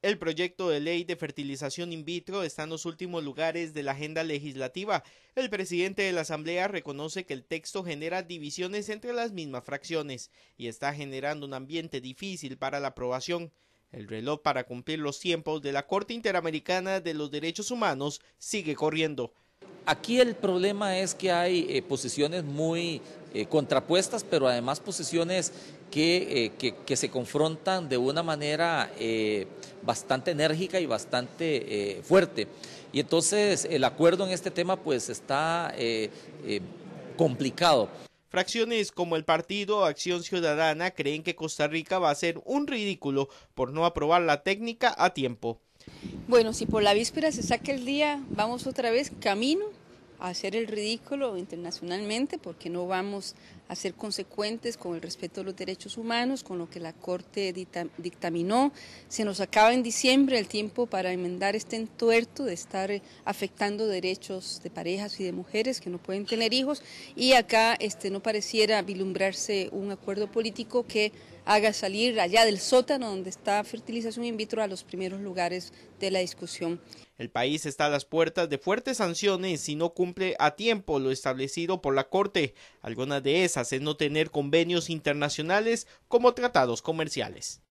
El proyecto de ley de fertilización in vitro está en los últimos lugares de la agenda legislativa. El presidente de la Asamblea reconoce que el texto genera divisiones entre las mismas fracciones y está generando un ambiente difícil para la aprobación. El reloj para cumplir los tiempos de la Corte Interamericana de los Derechos Humanos sigue corriendo. Aquí el problema es que hay eh, posiciones muy eh, contrapuestas, pero además posiciones eh, que, que, se confrontan de una manera bastante enérgica y bastante fuerte. Y entonces el acuerdo en este tema pues está complicado. Fracciones como el partido Acción Ciudadana creen que Costa Rica va a ser un ridículo por no aprobar la técnica a tiempo. Bueno, si por la víspera se saca el día, vamos otra vez camino a hacer el ridículo internacionalmente porque no vamos a ser consecuentes con el respeto de los derechos humanos, con lo que la Corte dictaminó. Se nos acaba en diciembre el tiempo para enmendar este entuerto de estar eh, afectando derechos de parejas y de mujeres que no pueden tener hijos y acá este, no pareciera vilumbrarse un acuerdo político que haga salir allá del sótano donde está fertilización in vitro a los primeros lugares de la discusión. El país está a las puertas de fuertes sanciones si no cumple a tiempo lo establecido por la Corte. Algunas de esas es no tener convenios internacionales como tratados comerciales.